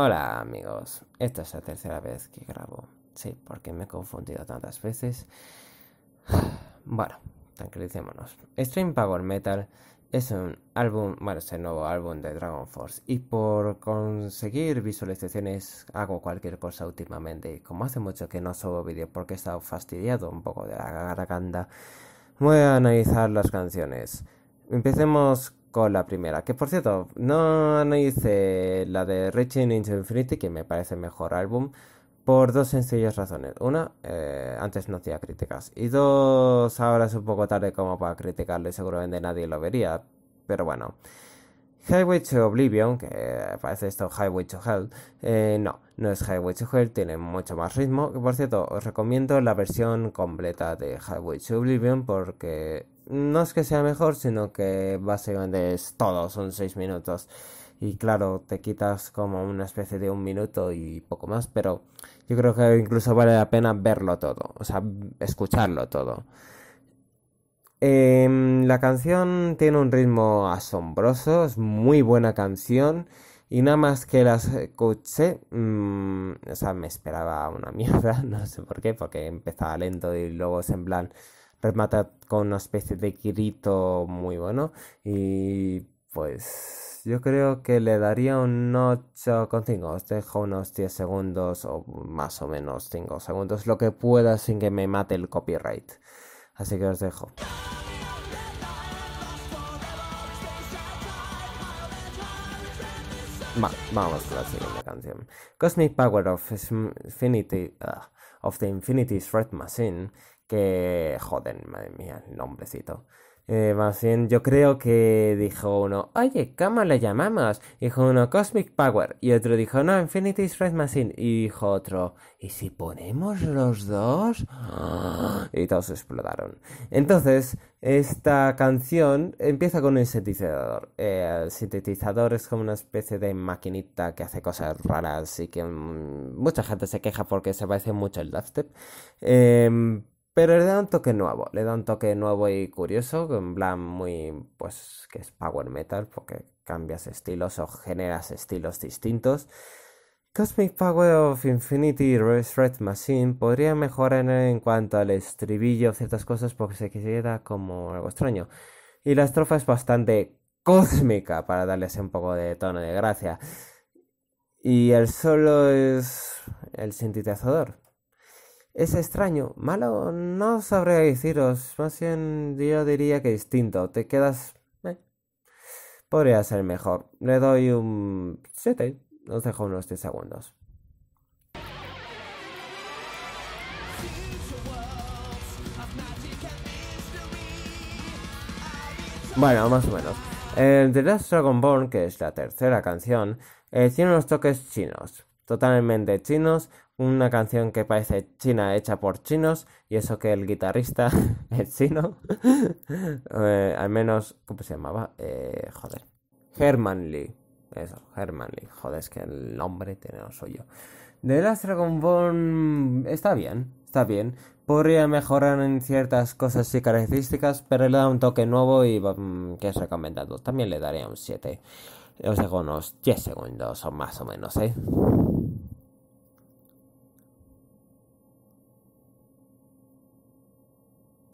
Hola amigos, esta es la tercera vez que grabo. Sí, porque me he confundido tantas veces. Bueno, tranquilicémonos. Stream Power Metal es un álbum, bueno, es el nuevo álbum de Dragon Force. Y por conseguir visualizaciones hago cualquier cosa últimamente. Y como hace mucho que no subo vídeo porque he estado fastidiado un poco de la garganta, voy a analizar las canciones. Empecemos la primera. Que por cierto, no, no hice la de Richie into Infinity, que me parece mejor álbum, por dos sencillas razones. Una, eh, antes no hacía críticas. Y dos, ahora es un poco tarde como para criticarlo y seguramente nadie lo vería. Pero bueno. Highway to Oblivion, que parece esto Highway to Hell, eh, no, no es Highway to Hell, tiene mucho más ritmo. Por cierto, os recomiendo la versión completa de Highway to Oblivion porque no es que sea mejor, sino que básicamente es todo, son 6 minutos. Y claro, te quitas como una especie de un minuto y poco más, pero yo creo que incluso vale la pena verlo todo, o sea, escucharlo todo. Em, la canción tiene un ritmo asombroso, es muy buena canción. Y nada más que las escuché, mm, o sea, me esperaba una mierda, no sé por qué, porque empezaba lento y luego se en plan remata con una especie de grito muy bueno. Y pues yo creo que le daría un 8,5. Os dejo unos 10 segundos o más o menos 5 segundos, lo que pueda sin que me mate el copyright. Así que os dejo. vamos con la siguiente canción. Cosmic Power of ah, of the Infinity Threat Machine. Que joden, madre mía, el nombrecito. Eh, más bien, yo creo que dijo uno, oye, ¿cómo le llamamos? Dijo uno, Cosmic Power. Y otro dijo, no, Infinity Red Machine. Y dijo otro, ¿y si ponemos los dos? Y todos explotaron. Entonces, esta canción empieza con un sintetizador. el sintetizador es como una especie de maquinita que hace cosas raras y que mm, mucha gente se queja porque se parece mucho al dubstep. Eh, pero le da un toque nuevo, le da un toque nuevo y curioso, en plan muy, pues, que es power metal, porque cambias estilos o generas estilos distintos. Cosmic Power of Infinity Red Machine podría mejorar en cuanto al estribillo, ciertas cosas, porque se quisiera como algo extraño. Y la estrofa es bastante cósmica para darles un poco de tono de gracia. Y el solo es el sintetizador. Es extraño, malo, no sabría deciros. Más bien yo diría que distinto. Te quedas... Eh, podría ser mejor. Le doy un 7. Os dejo unos 10 segundos. Bueno, más o menos. The Last Born, que es la tercera canción, eh, tiene unos toques chinos, totalmente chinos, una canción que parece china hecha por chinos y eso que el guitarrista es chino. Eh, al menos, ¿cómo se llamaba? Eh, joder. Herman Lee. Eso, Herman Lee. Joder, es que el nombre tiene lo suyo. de Last Dragon Ball mm, está bien, está bien. Podría mejorar en ciertas cosas y características, pero le da un toque nuevo y mm, que es recomendado. También le daría un 7. Os dejo unos 10 segundos o más o menos, ¿eh?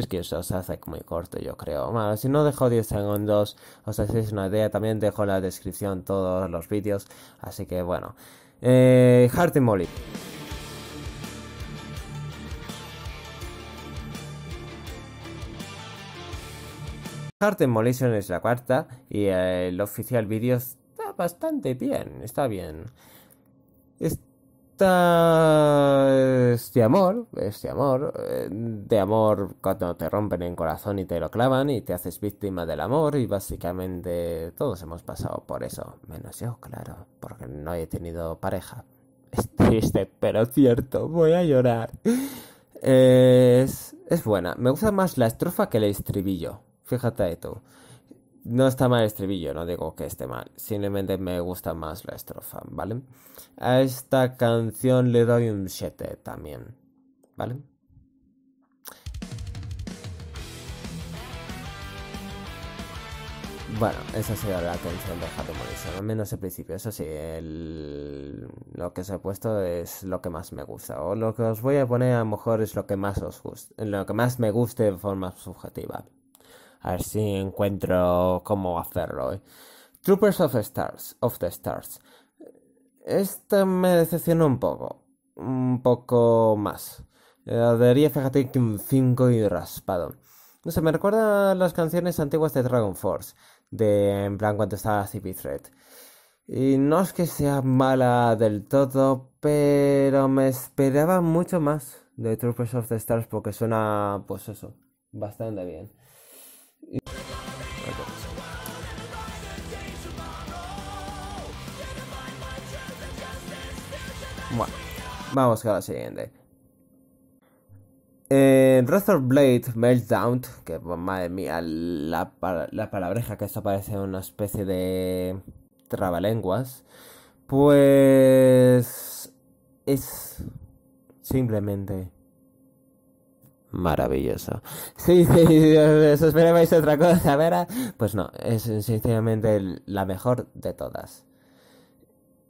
es que eso se hace muy corto, yo creo. si no dejo 10 segundos, os hacéis una idea. También dejo en la descripción todos los vídeos. Así que bueno. Eh, Heart and Molly. Heart es la cuarta y eh, el oficial vídeo está bastante bien, está bien. Eh, este amor, este amor, eh, de amor cuando te rompen el corazón y te lo clavan y te haces víctima del amor y básicamente todos hemos pasado por eso, menos yo, claro, porque no he tenido pareja. Es triste, pero cierto, voy a llorar. Es, es buena, me gusta más la estrofa que el estribillo, fíjate tú. No está mal el estribillo, no digo que esté mal, simplemente me gusta más la estrofa, ¿vale? A esta canción le doy un 7 también, ¿vale? Bueno, esa sería la canción de Haru al menos al principio. Eso sí, lo que os he puesto es lo que más me gusta. O lo que os voy a poner a lo mejor es lo que más os gusta, lo que más me guste de forma subjetiva. A ver si encuentro cómo hacerlo. ¿eh? Troopers of, Stars, of the Stars. Esta me decepcionó un poco. Un poco más. Daría, fíjate, que un 5 y raspado. No sé, me recuerda las canciones antiguas de Dragon Force. De, en plan, cuando estaba CP Thread. Y no es que sea mala del todo, pero me esperaba mucho más de Troopers of the Stars porque suena, pues eso, bastante bien. Bueno, vamos a la siguiente. En eh, Razor Blade Meltdown, que madre mía, la, la palabreja que esto parece una especie de trabalenguas, pues es simplemente maravilloso. Sí, sí, esperabais otra cosa, ver Pues no, es sinceramente la mejor de todas.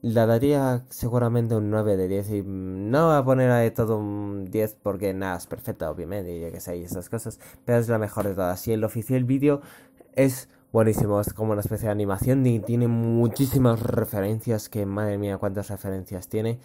La daría seguramente un 9 de 10 y no voy a poner a todo un 10 porque nada, es perfecta obviamente y ya que sé y esas cosas, pero es la mejor de todas. Y el oficial vídeo es buenísimo, es como una especie de animación y tiene muchísimas referencias que madre mía cuántas referencias tiene.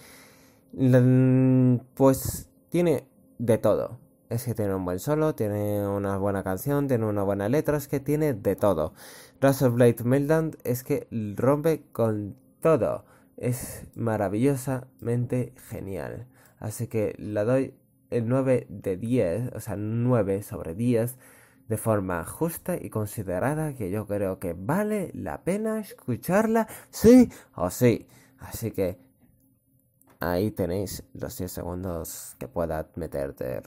Pues tiene de todo. Es que tiene un buen solo, tiene una buena canción, tiene una buena letra, es que tiene de todo. Russell Blade Meltdown es que rompe con todo. Es maravillosamente genial. Así que la doy el 9 de 10, o sea, 9 sobre 10, de forma justa y considerada, que yo creo que vale la pena escucharla, sí o sí. Así que Ahí tenéis los 10 segundos que pueda meter de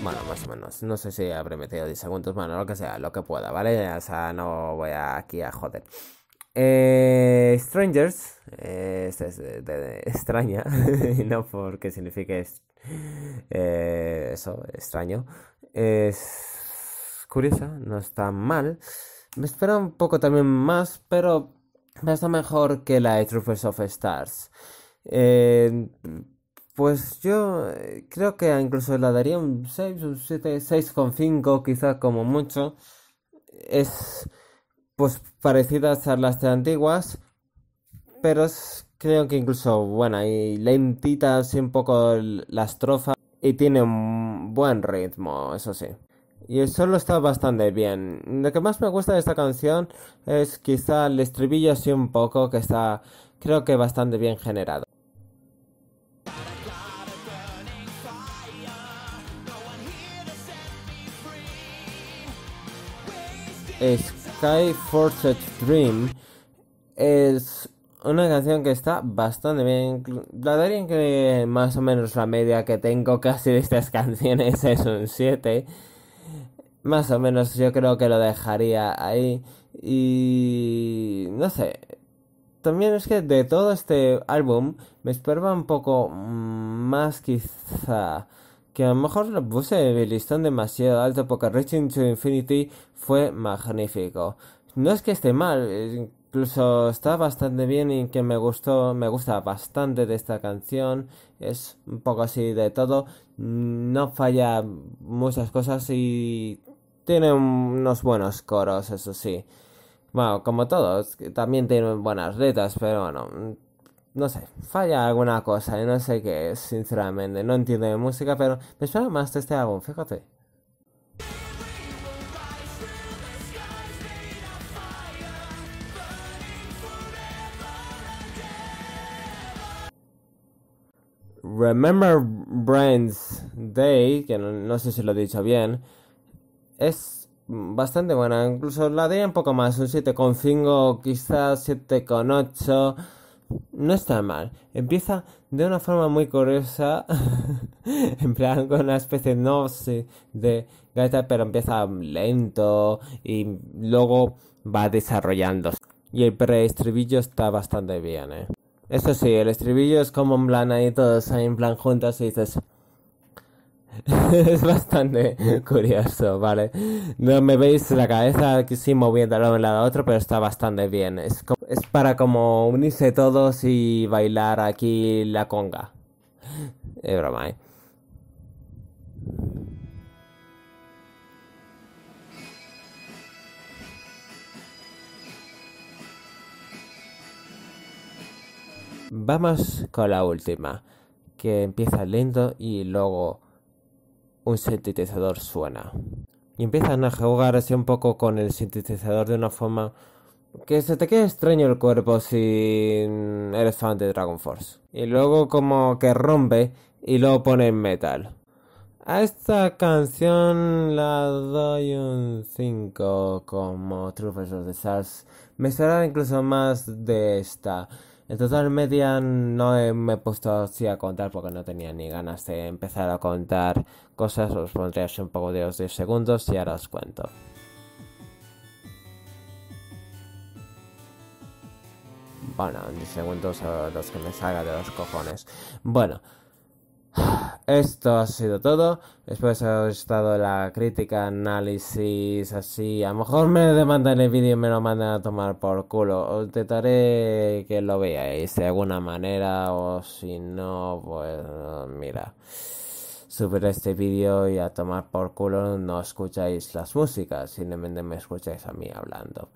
Bueno, más o menos. No sé si habré metido 10 segundos. Bueno, lo que sea, lo que pueda, ¿vale? O sea, no voy aquí a joder. Eh, strangers. Este es de, extraña. no porque signifique eh, eso, extraño. Es curiosa, no está mal. Me espera un poco también más, pero está mejor que la de Troopers of Stars. Eh, pues yo eh, creo que incluso la daría un 6, un 7, 6,5 quizás como mucho. Es pues parecida a las de antiguas, pero creo que incluso bueno, y lentita así un poco la estrofa y tiene un buen ritmo, eso sí y solo está bastante bien. Lo que más me gusta de esta canción es quizá el estribillo así un poco que está creo que bastante bien generado. Sky Dream es una canción que está bastante bien. La daría que más o menos la media que tengo casi de estas canciones es un 7 más o menos yo creo que lo dejaría ahí. Y no sé. También es que de todo este álbum me esperaba un poco mm, más quizá. Que a lo mejor lo puse mi listón demasiado alto porque Reaching to Infinity fue magnífico. No es que esté mal, incluso está bastante bien y que me gustó, me gusta bastante de esta canción. Es un poco así de todo, no falla muchas cosas y tiene unos buenos coros, eso sí. Bueno, como todos, también tiene buenas letras, pero bueno, mm, no sé, falla alguna cosa y no sé qué sinceramente. No entiendo de música, pero me espero más de este álbum, fíjate. Remember Brands Day, que no sé si lo he dicho bien, es bastante buena. Incluso la daría un poco más, un 7,5, quizás 7,8. No está mal. Empieza de una forma muy curiosa, en plan con una especie, no sé, de gaita, pero empieza lento y luego va desarrollándose. Y el preestribillo está bastante bien, ¿eh? Eso sí, el estribillo es como en plan ahí todos ahí en plan juntos y dices... es bastante curioso, ¿vale? No me veis la cabeza que sí moviéndolo de un lado a otro, pero está bastante bien. Es, para como unirse todos y bailar aquí la conga. Es broma, ¿eh? Vamos con la última, que empieza lindo y luego un sintetizador suena. Y empiezan a jugar así un poco con el sintetizador de una forma que se te queda extraño el cuerpo si eres fan de Dragon Force. Y luego como que rompe y lo pone en metal. A esta canción la doy un 5 como True de Sars. Me será incluso más de esta. En total media no me he puesto así a contar porque no tenía ni ganas de empezar a contar cosas. Os pondré así un poco de los 10 segundos y ahora os cuento. Bueno, 10 segundos a eh, los que me salga de los cojones. Bueno. Esto ha sido todo. después que estado la crítica, análisis, así. A lo mejor me demandan el vídeo y me lo mandan a tomar por culo. Os intentaré que lo veáis de alguna manera o si no, pues mira. Subir este vídeo y a tomar por culo no escucháis las músicas, simplemente me escucháis a mí hablando.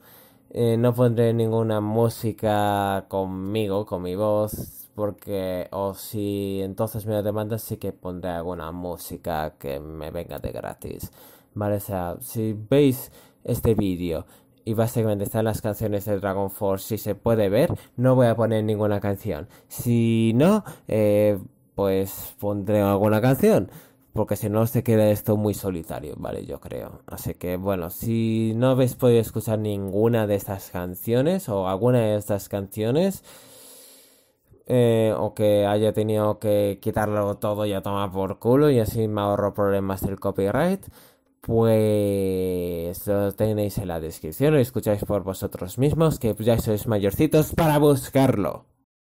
Eh, no pondré ninguna música conmigo, con mi voz, porque o si entonces me lo demandas sí que pondré alguna música que me venga de gratis. Vale, o sea, si veis este vídeo y básicamente están las canciones de Dragon Force, si se puede ver, no voy a poner ninguna canción. Si no, eh, pues pondré alguna canción porque si no se queda esto muy solitario, ¿vale? Yo creo. Así que bueno, si no habéis podido escuchar ninguna de estas canciones o alguna de estas canciones, eh, o que haya tenido que quitarlo todo y a tomar por culo y así me ahorro problemas del copyright, pues lo tenéis en la descripción, lo escucháis por vosotros mismos, que ya sois mayorcitos para buscarlo.